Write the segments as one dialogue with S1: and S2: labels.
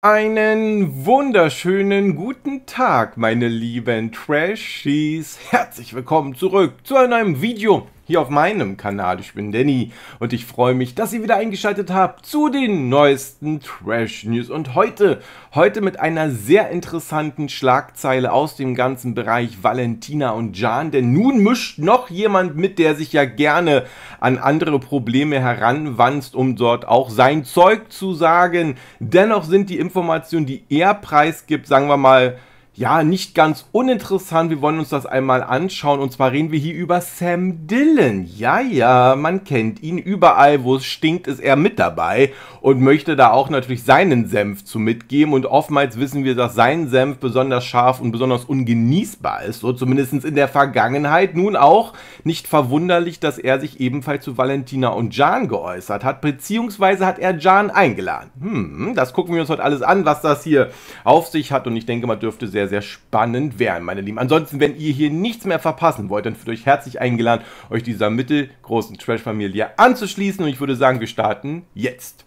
S1: Einen wunderschönen guten Tag, meine lieben Trashies. Herzlich willkommen zurück zu einem Video, hier auf meinem Kanal. Ich bin Danny und ich freue mich, dass ihr wieder eingeschaltet habt zu den neuesten Trash News. Und heute, heute mit einer sehr interessanten Schlagzeile aus dem ganzen Bereich Valentina und Jan, denn nun mischt noch jemand mit, der sich ja gerne an andere Probleme heranwanzt, um dort auch sein Zeug zu sagen. Dennoch sind die Informationen, die er preisgibt, sagen wir mal, ja, nicht ganz uninteressant. Wir wollen uns das einmal anschauen. Und zwar reden wir hier über Sam Dillon. Ja, ja, man kennt ihn. Überall, wo es stinkt, ist er mit dabei und möchte da auch natürlich seinen Senf zu mitgeben. Und oftmals wissen wir, dass sein Senf besonders scharf und besonders ungenießbar ist. So zumindest in der Vergangenheit. Nun auch nicht verwunderlich, dass er sich ebenfalls zu Valentina und Jan geäußert hat. Beziehungsweise hat er Jan eingeladen. Hm, das gucken wir uns heute alles an, was das hier auf sich hat. Und ich denke, man dürfte sehr sehr, spannend werden, meine Lieben. Ansonsten, wenn ihr hier nichts mehr verpassen wollt, dann fühlt euch herzlich eingeladen, euch dieser mittelgroßen Trash-Familie anzuschließen. Und ich würde sagen, wir starten jetzt.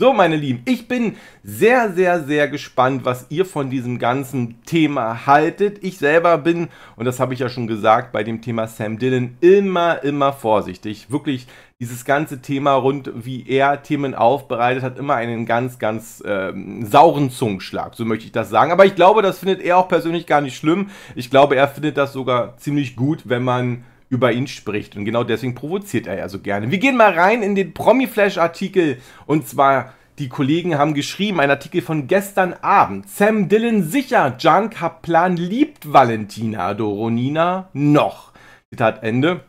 S1: So, meine Lieben, ich bin sehr, sehr, sehr gespannt, was ihr von diesem ganzen Thema haltet. Ich selber bin, und das habe ich ja schon gesagt, bei dem Thema Sam Dillon immer, immer vorsichtig. Wirklich dieses ganze Thema rund, wie er Themen aufbereitet hat, immer einen ganz, ganz ähm, sauren Zungenschlag, so möchte ich das sagen. Aber ich glaube, das findet er auch persönlich gar nicht schlimm. Ich glaube, er findet das sogar ziemlich gut, wenn man über ihn spricht. Und genau deswegen provoziert er ja so gerne. Wir gehen mal rein in den Promi-Flash-Artikel. Und zwar, die Kollegen haben geschrieben, ein Artikel von gestern Abend. Sam Dillon sicher, Jan Kaplan liebt Valentina Doronina noch. Zitat Ende.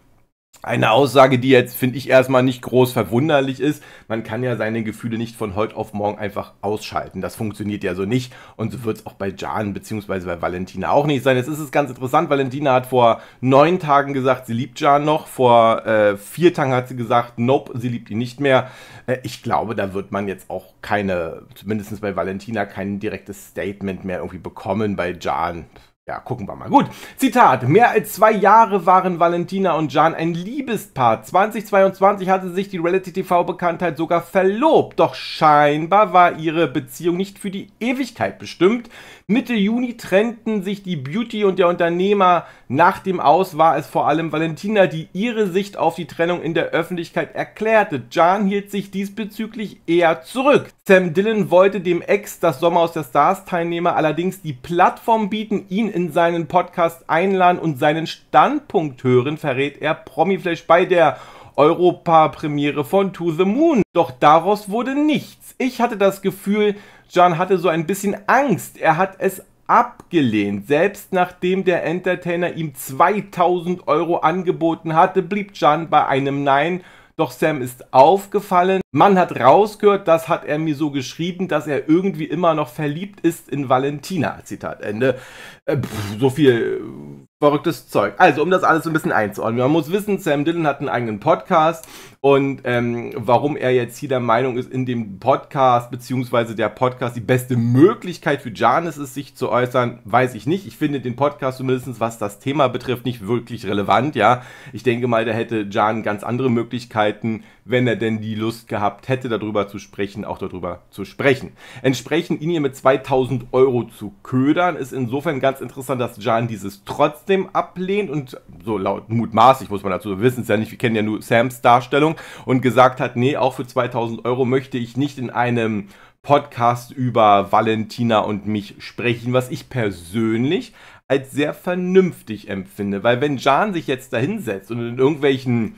S1: Eine Aussage, die jetzt, finde ich, erstmal nicht groß verwunderlich ist. Man kann ja seine Gefühle nicht von heute auf morgen einfach ausschalten. Das funktioniert ja so nicht. Und so wird es auch bei Jan bzw. bei Valentina auch nicht sein. Jetzt ist es ganz interessant. Valentina hat vor neun Tagen gesagt, sie liebt Jan noch. Vor äh, vier Tagen hat sie gesagt, nope, sie liebt ihn nicht mehr. Äh, ich glaube, da wird man jetzt auch keine, zumindest bei Valentina, kein direktes Statement mehr irgendwie bekommen bei Jan. Ja, gucken wir mal. Gut, Zitat. Mehr als zwei Jahre waren Valentina und Jan ein Liebespaar. 2022 hatte sich die Reality-TV-Bekanntheit sogar verlobt. Doch scheinbar war ihre Beziehung nicht für die Ewigkeit bestimmt. Mitte Juni trennten sich die Beauty und der Unternehmer. Nach dem Aus war es vor allem Valentina, die ihre Sicht auf die Trennung in der Öffentlichkeit erklärte. Jan hielt sich diesbezüglich eher zurück. Sam Dillon wollte dem Ex, das Sommer aus der Stars-Teilnehmer, allerdings die Plattform bieten, ihn in in seinen Podcast einladen und seinen Standpunkt hören, verrät er Promiflash bei der Europa-Premiere von To the Moon. Doch daraus wurde nichts. Ich hatte das Gefühl, John hatte so ein bisschen Angst. Er hat es abgelehnt. Selbst nachdem der Entertainer ihm 2000 Euro angeboten hatte, blieb John bei einem Nein doch Sam ist aufgefallen. Man hat rausgehört, das hat er mir so geschrieben, dass er irgendwie immer noch verliebt ist in Valentina. Zitat Ende. Äh, pff, so viel äh, verrücktes Zeug. Also, um das alles so ein bisschen einzuordnen. Man muss wissen, Sam Dillon hat einen eigenen Podcast und ähm, warum er jetzt hier der Meinung ist, in dem Podcast, beziehungsweise der Podcast die beste Möglichkeit für Janis ist, sich zu äußern, weiß ich nicht. Ich finde den Podcast zumindest, was das Thema betrifft, nicht wirklich relevant, ja. Ich denke mal, da hätte Jan ganz andere Möglichkeiten, wenn er denn die Lust gehabt hätte, darüber zu sprechen, auch darüber zu sprechen. Entsprechend ihn hier mit 2000 Euro zu ködern, ist insofern ganz interessant, dass Jan dieses trotzdem ablehnt und so laut mutmaßlich muss man dazu wissen, ist ja nicht, wir kennen ja nur Sams Darstellung und gesagt hat, nee, auch für 2000 Euro möchte ich nicht in einem Podcast über Valentina und mich sprechen, was ich persönlich als sehr vernünftig empfinde, weil wenn Jan sich jetzt dahinsetzt und in irgendwelchen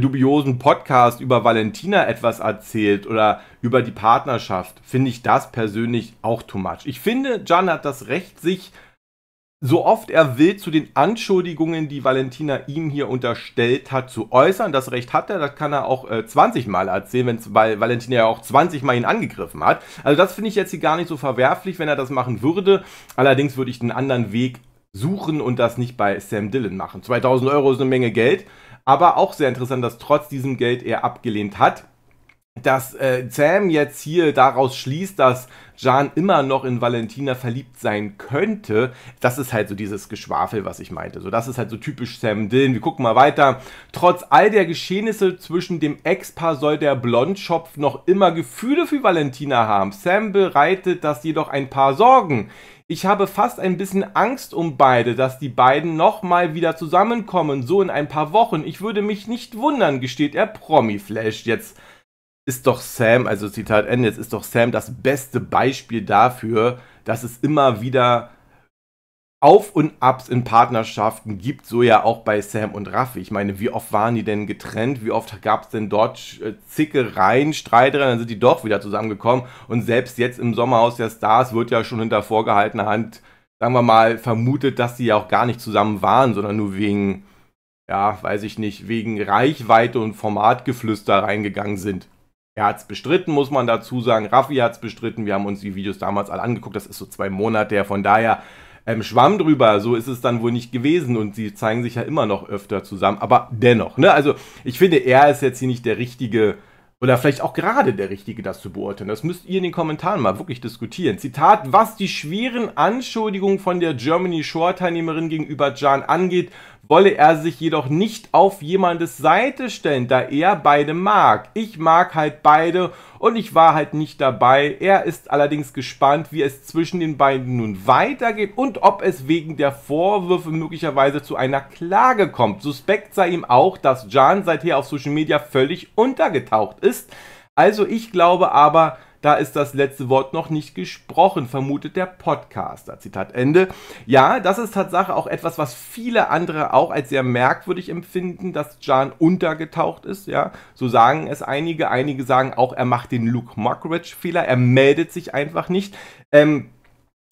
S1: dubiosen Podcast über Valentina etwas erzählt oder über die Partnerschaft, finde ich das persönlich auch too much. Ich finde, Jan hat das Recht, sich so oft er will zu den Anschuldigungen, die Valentina ihm hier unterstellt hat, zu äußern. Das Recht hat er, das kann er auch äh, 20 Mal erzählen, wenn's, weil Valentina ja auch 20 Mal ihn angegriffen hat. Also das finde ich jetzt hier gar nicht so verwerflich, wenn er das machen würde. Allerdings würde ich einen anderen Weg suchen und das nicht bei Sam Dillon machen. 2000 Euro ist eine Menge Geld aber auch sehr interessant, dass trotz diesem Geld er abgelehnt hat dass äh, Sam jetzt hier daraus schließt, dass Jan immer noch in Valentina verliebt sein könnte, das ist halt so dieses Geschwafel, was ich meinte. So, das ist halt so typisch Sam Dillon. Wir gucken mal weiter. Trotz all der Geschehnisse zwischen dem Ex-Paar soll der Blondschopf noch immer Gefühle für Valentina haben. Sam bereitet das jedoch ein paar Sorgen. Ich habe fast ein bisschen Angst um beide, dass die beiden nochmal wieder zusammenkommen, so in ein paar Wochen. Ich würde mich nicht wundern, gesteht er Promi-Flash jetzt ist doch Sam, also Zitat Ende, jetzt ist doch Sam das beste Beispiel dafür, dass es immer wieder auf und Abs in Partnerschaften gibt, so ja auch bei Sam und Raffi. Ich meine, wie oft waren die denn getrennt? Wie oft gab es denn dort äh, Zickereien, Streitereien? Dann sind die doch wieder zusammengekommen. Und selbst jetzt im Sommerhaus der Stars wird ja schon hinter vorgehaltener Hand, sagen wir mal, vermutet, dass die ja auch gar nicht zusammen waren, sondern nur wegen, ja, weiß ich nicht, wegen Reichweite und Formatgeflüster reingegangen sind. Er hat es bestritten, muss man dazu sagen. Raffi hat es bestritten. Wir haben uns die Videos damals alle angeguckt. Das ist so zwei Monate her. Von daher ähm, Schwamm drüber. So ist es dann wohl nicht gewesen. Und sie zeigen sich ja immer noch öfter zusammen. Aber dennoch, ne? Also ich finde, er ist jetzt hier nicht der richtige oder vielleicht auch gerade der Richtige, das zu beurteilen. Das müsst ihr in den Kommentaren mal wirklich diskutieren. Zitat, was die schweren Anschuldigungen von der Germany Shore Teilnehmerin gegenüber Jan angeht, wolle er sich jedoch nicht auf jemandes Seite stellen, da er beide mag. Ich mag halt beide und ich war halt nicht dabei. Er ist allerdings gespannt, wie es zwischen den beiden nun weitergeht und ob es wegen der Vorwürfe möglicherweise zu einer Klage kommt. Suspekt sei ihm auch, dass Jan seither auf Social Media völlig untergetaucht ist. Also ich glaube aber, da ist das letzte Wort noch nicht gesprochen, vermutet der Podcaster. Zitat Ende. Ja, das ist Tatsache auch etwas, was viele andere auch als sehr merkwürdig empfinden, dass Jan untergetaucht ist, ja. So sagen es einige, einige sagen auch, er macht den Luke Mockridge-Fehler, er meldet sich einfach nicht. Ähm,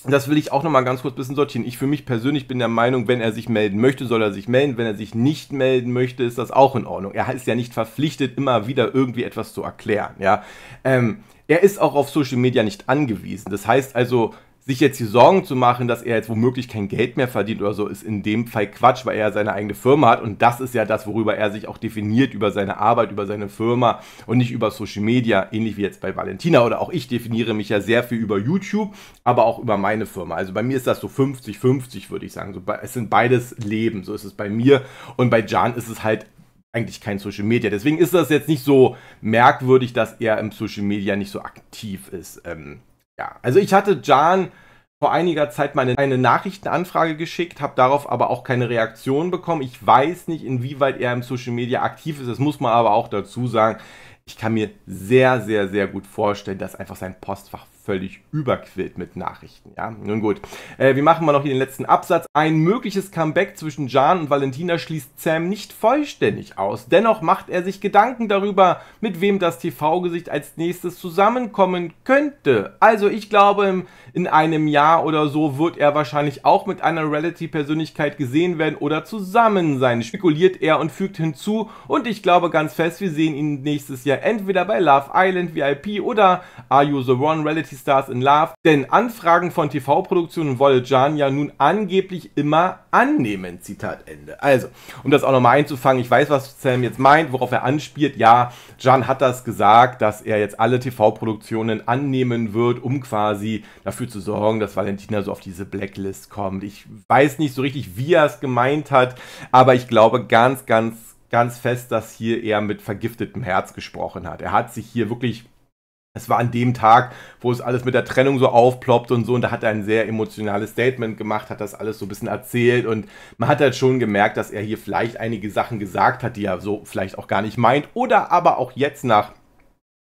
S1: das will ich auch nochmal ganz kurz ein bisschen sortieren. Ich für mich persönlich bin der Meinung, wenn er sich melden möchte, soll er sich melden. Wenn er sich nicht melden möchte, ist das auch in Ordnung. Er ist ja nicht verpflichtet, immer wieder irgendwie etwas zu erklären, ja. Ähm, er ist auch auf Social Media nicht angewiesen. Das heißt also, sich jetzt die Sorgen zu machen, dass er jetzt womöglich kein Geld mehr verdient oder so, ist in dem Fall Quatsch, weil er seine eigene Firma hat und das ist ja das, worüber er sich auch definiert, über seine Arbeit, über seine Firma und nicht über Social Media, ähnlich wie jetzt bei Valentina oder auch ich definiere mich ja sehr viel über YouTube, aber auch über meine Firma. Also bei mir ist das so 50-50, würde ich sagen. So, es sind beides Leben, so ist es bei mir und bei Jan ist es halt eigentlich kein Social Media. Deswegen ist das jetzt nicht so merkwürdig, dass er im Social Media nicht so aktiv ist. Ähm, ja, also ich hatte Jan vor einiger Zeit mal eine, Nachrichtenanfrage geschickt, habe darauf aber auch keine Reaktion bekommen. Ich weiß nicht, inwieweit er im Social Media aktiv ist. Das muss man aber auch dazu sagen. Ich kann mir sehr, sehr, sehr gut vorstellen, dass einfach sein Postfach völlig überquillt mit Nachrichten. Ja, nun gut. Äh, wir machen mal noch hier den letzten Absatz. Ein mögliches Comeback zwischen Jan und Valentina schließt Sam nicht vollständig aus. Dennoch macht er sich Gedanken darüber, mit wem das TV-Gesicht als nächstes zusammenkommen könnte. Also ich glaube, im in einem Jahr oder so wird er wahrscheinlich auch mit einer Reality-Persönlichkeit gesehen werden oder zusammen sein, spekuliert er und fügt hinzu. Und ich glaube ganz fest, wir sehen ihn nächstes Jahr entweder bei Love Island VIP oder Are You the One Reality Stars in Love. Denn Anfragen von TV-Produktionen wolle Jan ja nun angeblich immer annehmen. Zitat Ende. Also, um das auch nochmal einzufangen, ich weiß, was Sam jetzt meint, worauf er anspielt. Ja, Jan hat das gesagt, dass er jetzt alle TV-Produktionen annehmen wird, um quasi dafür dafür zu sorgen, dass Valentina so auf diese Blacklist kommt. Ich weiß nicht so richtig, wie er es gemeint hat, aber ich glaube ganz, ganz, ganz fest, dass hier er mit vergiftetem Herz gesprochen hat. Er hat sich hier wirklich es war an dem Tag, wo es alles mit der Trennung so aufploppt und so, und da hat er ein sehr emotionales Statement gemacht, hat das alles so ein bisschen erzählt und man hat halt schon gemerkt, dass er hier vielleicht einige Sachen gesagt hat, die er so vielleicht auch gar nicht meint, oder aber auch jetzt nach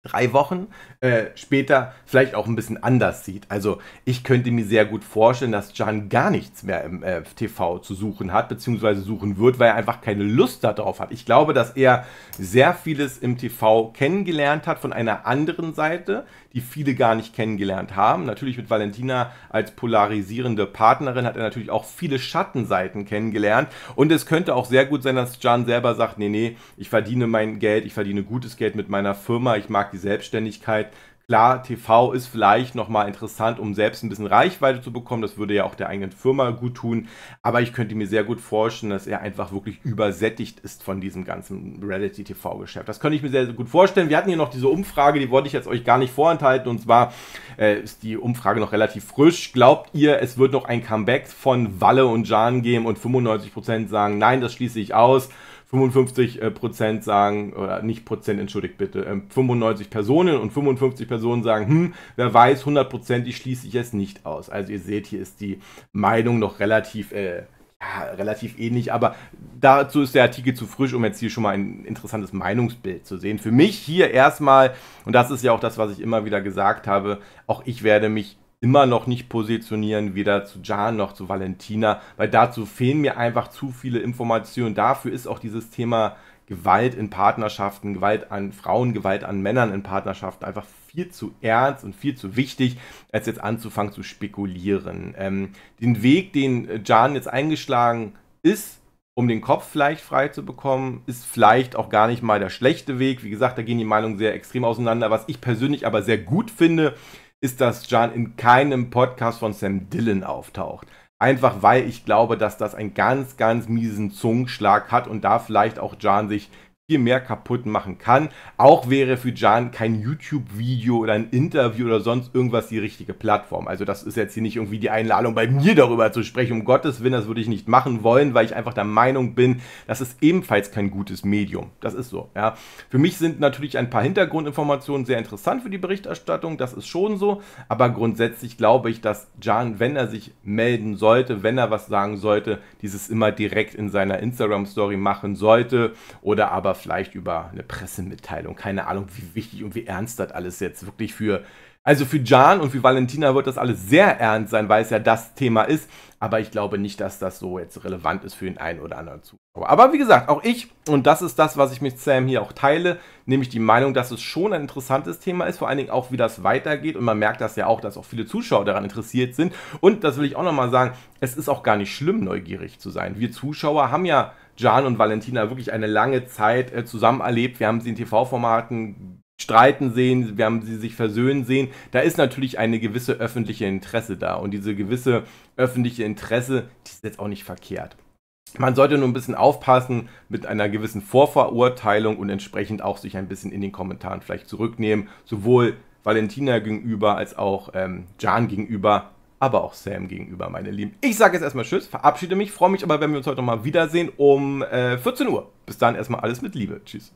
S1: drei Wochen äh, später vielleicht auch ein bisschen anders sieht. Also ich könnte mir sehr gut vorstellen, dass Can gar nichts mehr im äh, TV zu suchen hat, beziehungsweise suchen wird, weil er einfach keine Lust darauf hat. Ich glaube, dass er sehr vieles im TV kennengelernt hat von einer anderen Seite, die viele gar nicht kennengelernt haben. Natürlich mit Valentina als polarisierende Partnerin hat er natürlich auch viele Schattenseiten kennengelernt. Und es könnte auch sehr gut sein, dass Jan selber sagt, nee, nee, ich verdiene mein Geld, ich verdiene gutes Geld mit meiner Firma, ich mag die Selbstständigkeit, Klar, TV ist vielleicht nochmal interessant, um selbst ein bisschen Reichweite zu bekommen. Das würde ja auch der eigenen Firma gut tun. Aber ich könnte mir sehr gut vorstellen, dass er einfach wirklich übersättigt ist von diesem ganzen Reality-TV-Geschäft. Das könnte ich mir sehr, sehr gut vorstellen. Wir hatten hier noch diese Umfrage, die wollte ich jetzt euch gar nicht vorenthalten. Und zwar äh, ist die Umfrage noch relativ frisch. Glaubt ihr, es wird noch ein Comeback von Walle und Jan geben? Und 95% sagen, nein, das schließe ich aus. 55 äh, Prozent sagen, oder nicht Prozent, entschuldigt bitte, 95 ähm, Personen und 55 Personen sagen, hm, wer weiß, 100 Prozent, die schließe ich jetzt nicht aus. Also ihr seht, hier ist die Meinung noch relativ äh, ja, relativ ähnlich, aber dazu ist der Artikel zu frisch, um jetzt hier schon mal ein interessantes Meinungsbild zu sehen. Für mich hier erstmal, und das ist ja auch das, was ich immer wieder gesagt habe, auch ich werde mich immer noch nicht positionieren, weder zu Jan noch zu Valentina, weil dazu fehlen mir einfach zu viele Informationen. Dafür ist auch dieses Thema Gewalt in Partnerschaften, Gewalt an Frauen, Gewalt an Männern in Partnerschaften einfach viel zu ernst und viel zu wichtig, als jetzt anzufangen zu spekulieren. Ähm, den Weg, den äh, Jan jetzt eingeschlagen ist, um den Kopf vielleicht frei zu bekommen, ist vielleicht auch gar nicht mal der schlechte Weg. Wie gesagt, da gehen die Meinungen sehr extrem auseinander. Was ich persönlich aber sehr gut finde, ist, dass Jan in keinem Podcast von Sam Dillon auftaucht. Einfach weil ich glaube, dass das einen ganz, ganz miesen Zungenschlag hat und da vielleicht auch Jan sich viel mehr kaputt machen kann. Auch wäre für Jan kein YouTube-Video oder ein Interview oder sonst irgendwas die richtige Plattform. Also das ist jetzt hier nicht irgendwie die Einladung, bei mir darüber zu sprechen. Um Gottes Willen, das würde ich nicht machen wollen, weil ich einfach der Meinung bin, das ist ebenfalls kein gutes Medium. Das ist so. Ja. Für mich sind natürlich ein paar Hintergrundinformationen sehr interessant für die Berichterstattung. Das ist schon so. Aber grundsätzlich glaube ich, dass Jan, wenn er sich melden sollte, wenn er was sagen sollte, dieses immer direkt in seiner Instagram-Story machen sollte oder aber vielleicht über eine Pressemitteilung. Keine Ahnung, wie wichtig und wie ernst das alles jetzt wirklich für. Also für Jan und für Valentina wird das alles sehr ernst sein, weil es ja das Thema ist. Aber ich glaube nicht, dass das so jetzt relevant ist für den einen oder anderen Zuschauer. Aber wie gesagt, auch ich, und das ist das, was ich mit Sam hier auch teile, nämlich die Meinung, dass es schon ein interessantes Thema ist, vor allen Dingen auch, wie das weitergeht. Und man merkt das ja auch, dass auch viele Zuschauer daran interessiert sind. Und das will ich auch nochmal sagen, es ist auch gar nicht schlimm, neugierig zu sein. Wir Zuschauer haben ja Jan und Valentina wirklich eine lange Zeit äh, zusammen erlebt. Wir haben sie in TV-Formaten streiten sehen, wir haben sie sich versöhnen sehen. Da ist natürlich eine gewisse öffentliche Interesse da. Und diese gewisse öffentliche Interesse, die ist jetzt auch nicht verkehrt. Man sollte nur ein bisschen aufpassen mit einer gewissen Vorverurteilung und entsprechend auch sich ein bisschen in den Kommentaren vielleicht zurücknehmen, sowohl Valentina gegenüber als auch ähm, Jan gegenüber, aber auch Sam gegenüber, meine Lieben. Ich sage jetzt erstmal Tschüss, verabschiede mich, freue mich aber, wenn wir uns heute nochmal wiedersehen um äh, 14 Uhr. Bis dann erstmal alles mit Liebe. Tschüss.